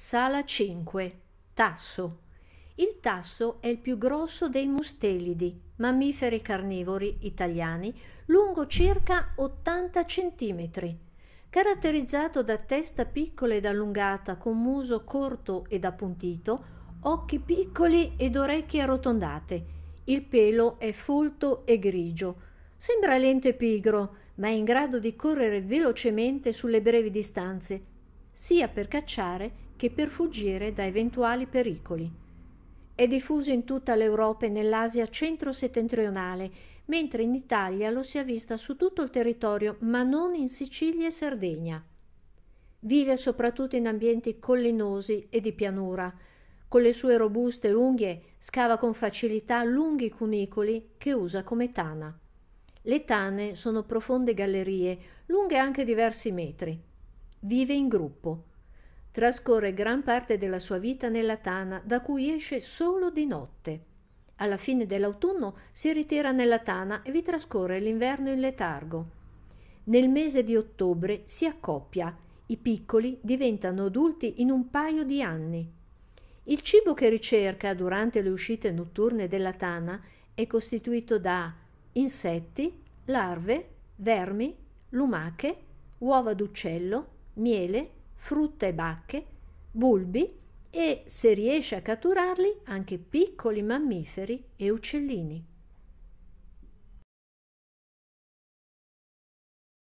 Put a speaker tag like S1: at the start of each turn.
S1: Sala 5. Tasso. Il tasso è il più grosso dei mustelidi, mammiferi carnivori italiani, lungo circa 80 cm. Caratterizzato da testa piccola ed allungata, con muso corto ed appuntito, occhi piccoli ed orecchie arrotondate. Il pelo è folto e grigio. Sembra lento e pigro, ma è in grado di correre velocemente sulle brevi distanze, sia per cacciare che per fuggire da eventuali pericoli. È diffuso in tutta l'Europa e nell'Asia centro-settentrionale, mentre in Italia lo si è vista su tutto il territorio, ma non in Sicilia e Sardegna. Vive soprattutto in ambienti collinosi e di pianura. Con le sue robuste unghie scava con facilità lunghi cunicoli che usa come tana. Le tane sono profonde gallerie, lunghe anche diversi metri. Vive in gruppo. Trascorre gran parte della sua vita nella tana, da cui esce solo di notte. Alla fine dell'autunno si ritira nella tana e vi trascorre l'inverno in letargo. Nel mese di ottobre si accoppia, i piccoli diventano adulti in un paio di anni. Il cibo che ricerca durante le uscite notturne della tana è costituito da insetti, larve, vermi, lumache, uova d'uccello, miele frutta e bacche, bulbi e, se riesce a catturarli, anche piccoli mammiferi e uccellini.